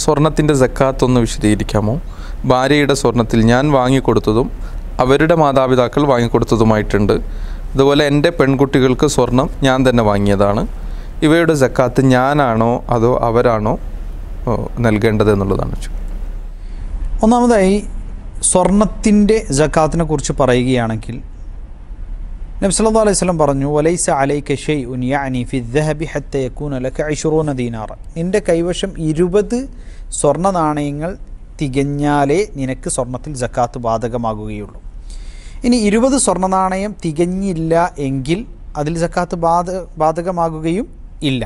സ്വർണത്തിൻ്റെ ജക്കാത്ത് ഒന്ന് വിശദീകരിക്കാമോ ഭാര്യയുടെ സ്വർണത്തിൽ ഞാൻ വാങ്ങിക്കൊടുത്തതും അവരുടെ മാതാപിതാക്കൾ വാങ്ങിക്കൊടുത്തതുമായിട്ടുണ്ട് അതുപോലെ എൻ്റെ പെൺകുട്ടികൾക്ക് സ്വർണം ഞാൻ തന്നെ വാങ്ങിയതാണ് ഇവയുടെ ജക്കാത്ത് ഞാനാണോ അതോ അവരാണോ നൽകേണ്ടത് എന്നുള്ളതാണ് ഒന്നാമതായി സ്വർണത്തിൻ്റെ ജക്കാത്തിനെ കുറിച്ച് പറയുകയാണെങ്കിൽ നബി സല്ലു അലൈഹി സ്വലം പറഞ്ഞു വലൈസ അലൈക്ക ഷെയ് ഉൻ യാനി ഫി ദഹബി ഹത്തയക്കൂൻ അലക്ക ഐഷുറൂന ദീനാറ് നിൻ്റെ കൈവശം ഇരുപത് സ്വർണ്ണ നാണയങ്ങൾ തികഞ്ഞാലേ നിനക്ക് സ്വർണത്തിൽ ജക്കാത്ത് ബാധകമാകുകയുള്ളൂ ഇനി ഇരുപത് സ്വർണ്ണ നാണയം തികഞ്ഞില്ല എങ്കിൽ അതിൽ ജക്കാത്ത് ബാധ ബാധകമാകുകയും ഇല്ല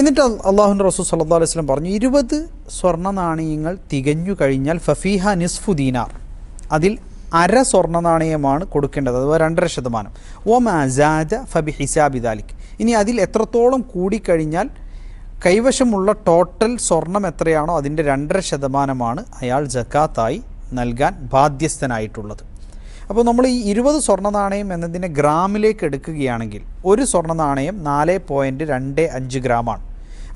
എന്നിട്ട് അള്ളാഹു റസൂ സല്ലു അലൈഹി സ്വലം പറഞ്ഞു ഇരുപത് സ്വർണ്ണ നാണയങ്ങൾ തികഞ്ഞു കഴിഞ്ഞാൽ ഫഫീഹ നിസ്ഫു ദീനാർ അതിൽ അര സ്വർണ്ണ നാണയമാണ് കൊടുക്കേണ്ടത് അഥവാ രണ്ടര ശതമാനം ഓ മാജാജ ഫബി ഹിസാബിദാലിക് ഇനി അതിൽ എത്രത്തോളം കൂടിക്കഴിഞ്ഞാൽ കൈവശമുള്ള ടോട്ടൽ സ്വർണം എത്രയാണോ അതിൻ്റെ രണ്ടര ശതമാനമാണ് അയാൾ ജക്കാത്തായി നൽകാൻ ബാധ്യസ്ഥനായിട്ടുള്ളത് അപ്പോൾ നമ്മൾ ഈ ഇരുപത് സ്വർണ്ണ നാണയം എന്നതിനെ ഗ്രാമിലേക്ക് എടുക്കുകയാണെങ്കിൽ ഒരു സ്വർണ്ണ നാണയം നാല് പോയിൻറ്റ് രണ്ട് അഞ്ച് ഗ്രാമാണ്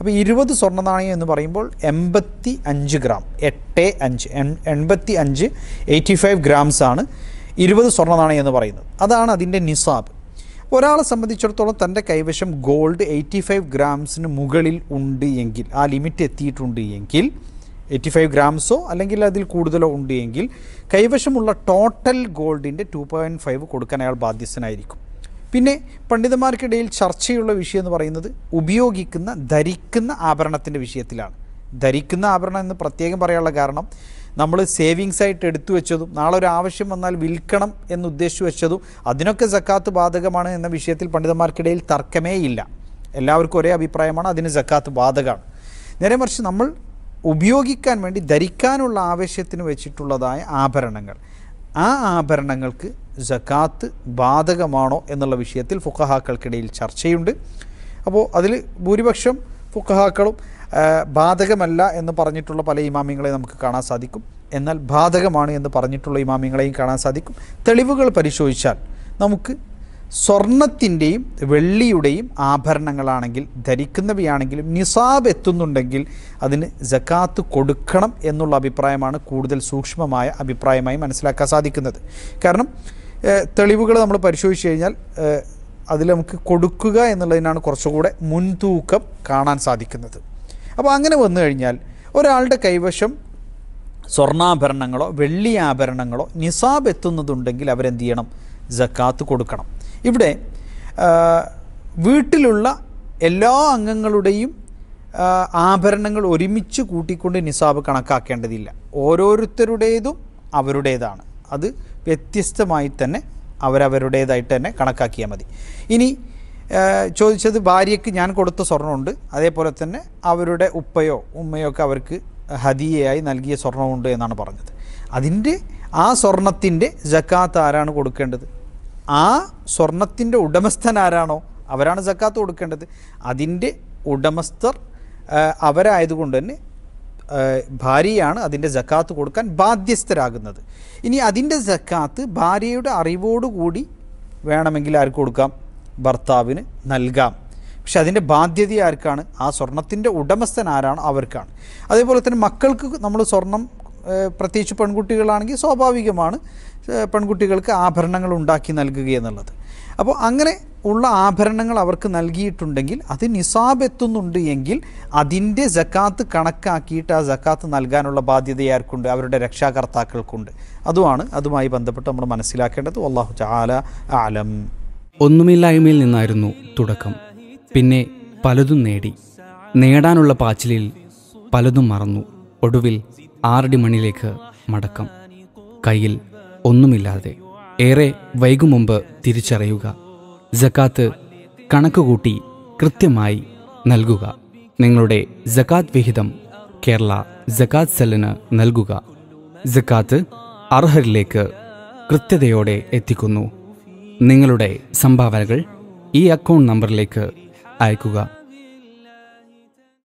അപ്പോൾ ഇരുപത് സ്വർണ്ണ നാണയം എന്ന് പറയുമ്പോൾ എൺപത്തി അഞ്ച് ഗ്രാം എട്ട് അഞ്ച് എൺപത്തി അഞ്ച് എയ്റ്റി ഫൈവ് ഗ്രാംസ് ആണ് ഇരുപത് സ്വർണ്ണ നാണയം എന്ന് പറയുന്നത് അതാണ് അതിൻ്റെ നിസാബ് ഒരാളെ സംബന്ധിച്ചിടത്തോളം തൻ്റെ കൈവശം ഗോൾഡ് എയ്റ്റി ഫൈവ് ഗ്രാംസിന് മുകളിൽ ഉണ്ട് എങ്കിൽ ആ ലിമിറ്റ് എത്തിയിട്ടുണ്ട് എങ്കിൽ എയ്റ്റി ഫൈവ് ഗ്രാംസോ അല്ലെങ്കിൽ അതിൽ കൂടുതലോ ഉണ്ട് എങ്കിൽ കൈവശമുള്ള ടോട്ടൽ ഗോൾഡിൻ്റെ ടു പോയിൻറ്റ് ഫൈവ് കൊടുക്കാൻ അയാൾ ബാധ്യസ്ഥനായിരിക്കും പിന്നെ പണ്ഡിതന്മാർക്കിടയിൽ ചർച്ചയുള്ള വിഷയം എന്ന് പറയുന്നത് ഉപയോഗിക്കുന്ന ധരിക്കുന്ന ആഭരണത്തിൻ്റെ വിഷയത്തിലാണ് ധരിക്കുന്ന ആഭരണം എന്ന് പ്രത്യേകം പറയാനുള്ള കാരണം നമ്മൾ സേവിങ്സ് ആയിട്ട് എടുത്തു വെച്ചതും നാളെ ഒരു ആവശ്യം വന്നാൽ വിൽക്കണം എന്ന് ഉദ്ദേശിച്ചു വെച്ചതും അതിനൊക്കെ സക്കാത്ത് ബാധകമാണ് എന്ന വിഷയത്തിൽ പണ്ഡിതന്മാർക്കിടയിൽ തർക്കമേ ഇല്ല എല്ലാവർക്കും ഒരേ അഭിപ്രായമാണ് അതിന് സക്കാത്ത് ബാധകമാണ് നേരെ മറിച്ച് നമ്മൾ ഉപയോഗിക്കാൻ വേണ്ടി ധരിക്കാനുള്ള ആവശ്യത്തിന് വെച്ചിട്ടുള്ളതായ ആഭരണങ്ങൾ ആ ആഭരണങ്ങൾക്ക് ജക്കാത്ത് ബാധകമാണോ എന്നുള്ള വിഷയത്തിൽ ഫുക്കഹാക്കൾക്കിടയിൽ ചർച്ചയുണ്ട് അപ്പോൾ അതിൽ ഭൂരിപക്ഷം ഫുക്കഹാക്കളും ബാധകമല്ല എന്ന് പറഞ്ഞിട്ടുള്ള പല ഇമാമിങ്ങളെ നമുക്ക് കാണാൻ സാധിക്കും എന്നാൽ ബാധകമാണ് എന്ന് പറഞ്ഞിട്ടുള്ള ഇമാമിങ്ങളെയും കാണാൻ സാധിക്കും തെളിവുകൾ പരിശോധിച്ചാൽ നമുക്ക് സ്വർണത്തിൻ്റെയും വെള്ളിയുടെയും ആഭരണങ്ങളാണെങ്കിൽ ധരിക്കുന്നവയാണെങ്കിലും നിസാബ് എത്തുന്നുണ്ടെങ്കിൽ അതിന് ജക്കാത്ത് കൊടുക്കണം എന്നുള്ള അഭിപ്രായമാണ് കൂടുതൽ സൂക്ഷ്മമായ അഭിപ്രായമായി മനസ്സിലാക്കാൻ സാധിക്കുന്നത് കാരണം തെളിവുകൾ നമ്മൾ പരിശോധിച്ച് കഴിഞ്ഞാൽ അതിൽ നമുക്ക് കൊടുക്കുക എന്നുള്ളതിനാണ് കുറച്ചുകൂടെ മുൻതൂക്കം കാണാൻ സാധിക്കുന്നത് അപ്പോൾ അങ്ങനെ വന്നു കഴിഞ്ഞാൽ ഒരാളുടെ കൈവശം സ്വർണ്ണാഭരണങ്ങളോ വെള്ളി ആഭരണങ്ങളോ നിസാബ് എത്തുന്നതുണ്ടെങ്കിൽ അവരെന്ത് ചെയ്യണം ജക്കാത്ത് കൊടുക്കണം ഇവിടെ വീട്ടിലുള്ള എല്ലാ അംഗങ്ങളുടെയും ആഭരണങ്ങൾ ഒരുമിച്ച് കൂട്ടിക്കൊണ്ട് നിസാബ് കണക്കാക്കേണ്ടതില്ല ഓരോരുത്തരുടേതും അവരുടേതാണ് അത് വ്യത്യസ്തമായി തന്നെ അവരവരുടേതായിട്ട് തന്നെ കണക്കാക്കിയാൽ മതി ഇനി ചോദിച്ചത് ഭാര്യയ്ക്ക് ഞാൻ കൊടുത്ത സ്വർണ്ണമുണ്ട് അതേപോലെ തന്നെ അവരുടെ ഉപ്പയോ ഉമ്മയോ ഒക്കെ അവർക്ക് ഹദിയയായി നൽകിയ സ്വർണ്ണമുണ്ട് എന്നാണ് പറഞ്ഞത് അതിൻ്റെ ആ സ്വർണത്തിൻ്റെ ജക്കാത്ത് ആരാണ് കൊടുക്കേണ്ടത് ആ സ്വർണത്തിൻ്റെ ആരാണോ അവരാണ് സക്കാത്ത് കൊടുക്കേണ്ടത് അതിൻ്റെ ഉടമസ്ഥർ അവരായതുകൊണ്ട് തന്നെ ഭാര്യയാണ് അതിൻ്റെ ജക്കാത്ത് കൊടുക്കാൻ ബാധ്യസ്ഥരാകുന്നത് ഇനി അതിൻ്റെ ജക്കാത്ത് ഭാര്യയുടെ അറിവോടുകൂടി വേണമെങ്കിൽ ആർക്ക് കൊടുക്കാം ഭർത്താവിന് നൽകാം പക്ഷെ അതിൻ്റെ ബാധ്യത ആർക്കാണ് ആ സ്വർണത്തിൻ്റെ ഉടമസ്ഥൻ ആരാണോ അവർക്കാണ് അതേപോലെ തന്നെ മക്കൾക്ക് നമ്മൾ സ്വർണം പ്രത്യേകിച്ച് പെൺകുട്ടികളാണെങ്കിൽ സ്വാഭാവികമാണ് പെൺകുട്ടികൾക്ക് ആഭരണങ്ങൾ ഉണ്ടാക്കി നൽകുക എന്നുള്ളത് അപ്പോൾ അങ്ങനെ ഉള്ള ആഭരണങ്ങൾ അവർക്ക് നൽകിയിട്ടുണ്ടെങ്കിൽ അത് നിസാബ് എത്തുന്നുണ്ട് എങ്കിൽ അതിൻ്റെ ജക്കാത്ത് കണക്കാക്കിയിട്ട് ആ ജക്കാത്ത് നൽകാനുള്ള ബാധ്യത ആർക്കുണ്ട് അവരുടെ രക്ഷാകർത്താക്കൾക്കുണ്ട് അതുമാണ് അതുമായി ബന്ധപ്പെട്ട് നമ്മൾ മനസ്സിലാക്കേണ്ടത് അള്ളാഹു ചാല ആലം ഒന്നുമില്ലായ്മയിൽ നിന്നായിരുന്നു തുടക്കം പിന്നെ പലതും നേടി നേടാനുള്ള പാച്ചിലിൽ പലതും മറന്നു ഒടുവിൽ ആറടി മണ്ണിലേക്ക് മടക്കം കയ്യിൽ ഒന്നുമില്ലാതെ ഏറെ വൈകും മുമ്പ് തിരിച്ചറിയുക ജക്കാത്ത് കണക്കുകൂട്ടി കൃത്യമായി നൽകുക നിങ്ങളുടെ ജക്കാത്ത് വിഹിതം കേരള ജക്കാത്ത് സെല്ലിന് നൽകുക ജക്കാത്ത് അർഹരിലേക്ക് കൃത്യതയോടെ എത്തിക്കുന്നു നിങ്ങളുടെ സംഭാവനകൾ ഈ അക്കൗണ്ട് നമ്പറിലേക്ക് അയക്കുക